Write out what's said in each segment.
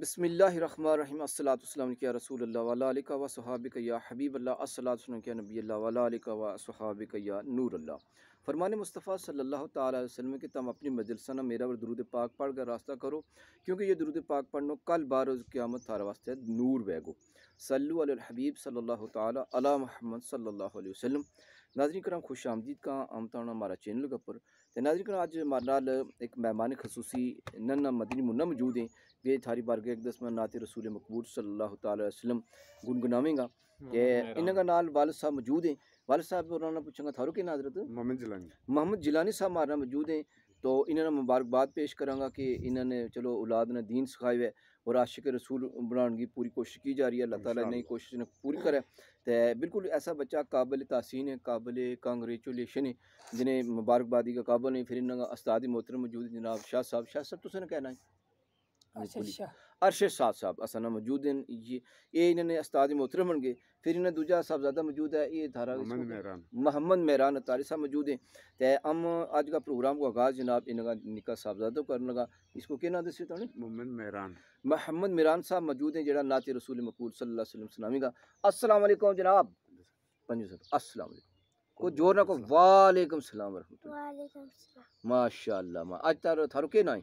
بسم اللہ الرحمن الرحیم السلّۃ وسلم کیا رسول اللہ ولا علیہ و صحابیہ حبیب اللہ نبی اللہ ولا علیہ و صحابیہ نور اللہ فرمان مصطفیٰ صلی اللہ تعالیٰ علیہ وسلم کہ تم اپنی مجلسنا میرا اور درود پاک پڑھ کر راستہ کرو کیونکہ یہ درود پاک پڑھنا کل بار قیامت تھارا واسطے نور بیگو صلو علی الحبیب صلی اللہ تعالیٰ علی محمد صلی اللہ علیہ وسلم ناظرین کرام خوش آمدید کا آم طور ہمارا چینل کے اوپر نظر آج ہمارے نال ایک مہمان خصوصی ننا مدنی منا موجود ہیں یہ تھاری ایک بارگسم نات رسول مقبول صلی اللہ تعالی وسلم گنگناویں گا ہاں، انہوں نال والد صاحب موجود ہیں والد صاحب انہوں نے گا کے ناظرت محمد جلانی صاحب ہمارے موجود ہیں تو انہوں نے مبارکباد پیش کروں گا کہ انہوں نے چلو اولاد نے دین سکھایا ہے اور عاشق رسول بنانے کی پوری کوشش کی جا رہی ہے اللہ تعالیٰ نے کوشش نے پوری کرے بالکل ایسا بچہ قابل تحسین ہے قابل کانگریچولیشن ہے جنہیں مبارکبادی کا قابل نہیں پھر ان استاد محترم موجود جناب شاہ صاحب شاہ صاحب تو نے کہنا ہے ارشد شاہ صاحب اسانا موجود ہیں یہ یہ انہوں نے استاد محترم ہونگے پھر انہاں دوجا صاحب زیادہ موجود ہے یہ دھارا محمد مہران اتاری صاحب موجود ہیں تے ہم اج کا پروگرام کو آغاز جناب انہاں کا نکاح زیادہ کرنے لگا اس کو کیا نام دسی تو محمد مہران محمد مہران صاحب موجود ہیں جڑا نعت رسول مقبول صلی اللہ علیہ وسلم سلامی کا السلام علیکم جناب پنجو ہاں جی صاحب السلام علیکم کو جوڑنا کو وعلیکم السلام ورحمۃ اللہ وعلیکم السلام ماشاءاللہ ما اج تار تھارو کے نائیں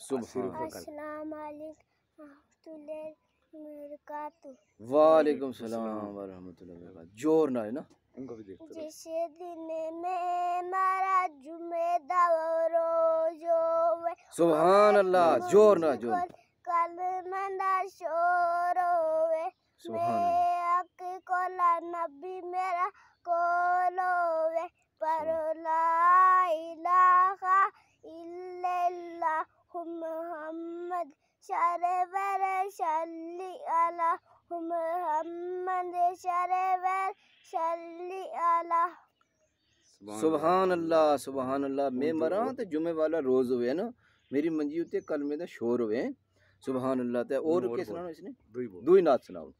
السلام علیکم وعلیکم السلام ورحمۃ اللہ وبرکاتہ جور نہ ہے نا جس دن میں مارا جمعہ دا سبحان اللہ جور نہ جور کل مندا شور ہوئے میں اک کولا نبی میرا کولو شارے بر شلی علا محمد شارے بر شلی علا سبحان اللہ سبحان اللہ میں مران تے جمعہ والا روز ہوئے نا میری منجی ہوتے کلمے دا شور ہوئے سبحان اللہ تے اور کے سنانا اس نے دو ہی نات سناؤ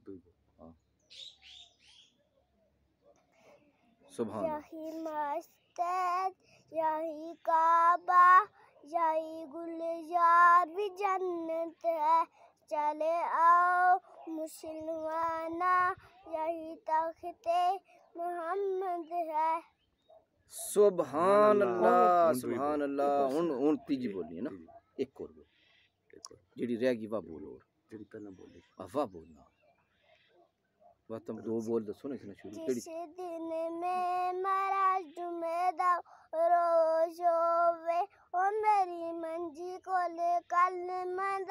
سبحان اللہ یہی مستد یہی کعبہ یہی گروہ چلے آؤ مسلمانہ یہی تخت محمد ہے سبحان اللہ سبحان اللہ ہن ہن تیج بولی نا ایک اور جیڑی رہ گئی واہ بول اور جیڑی پہلا بولی واہ بولنا واہ تم دو بول دسو نا کنا شروع کیڑی جس دن میں مرا جمعہ دا روز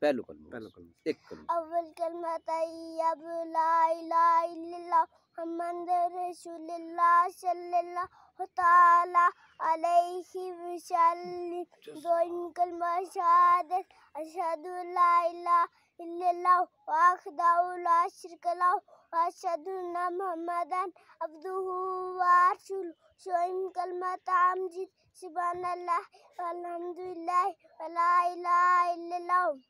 پہلو کلمہ پہلو کلمہ ایک کلمہ اول کلمہ طیب لا الہ الا اللہ محمد رسول اللہ صلی اللہ تعالی علیہ وسلم جی، جی۔ دوم کلمہ شہادت اشہد لا الہ الا اللہ واخدا لا شرک لا واشهد ان محمدا عبده ورسوله شوئم کلمہ تامجد سبحان اللہ والحمد لله ولا اله الا اللہ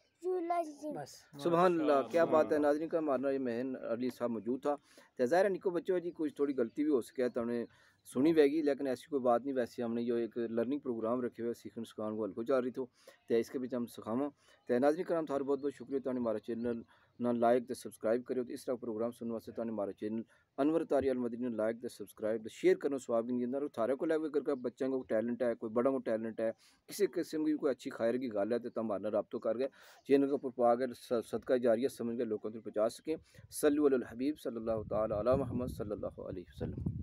جی۔ سبحان اللہ کیا بات ہے ناظرین کا یہ مہن علی صاحب موجود تھا تو ظاہر نکو بچوں جی کچھ تھوڑی غلطی بھی ہو سکے تو ہم نے سنی بے گی لیکن ایسی کوئی بات نہیں ویسے ہم نے جو ایک لرننگ پروگرام رکھے ہوئے سیکھن سکھان کو ہلکو چل رہی تو اس کے بچے ہم تو ناظرین کرام کرم بہت بہت شکریہ ہمارا چینل نہ لائک تو سبسکرائب کرے تو اس طرح پروگرام سننے واسطے تعلیم ہمارے چینل انور تاری المدرین لائک سبسکرائب شیئر کرنا کرو سواگنگ اور تھارے کو لائک کر بچوں کو ٹیلنٹ ہے کوئی بڑا کو ٹیلنٹ ہے کسی قسم کی کوئی اچھی خائر کی گل ہے تو تم تمہارا رابطہ کر گئے چینل پا کر سدقہ جاری گئے لوگوں تک پہنچا سکیں سلی الحبیب صلی اللہ تعالیٰ محمد صلی اللہ علیہ وسلم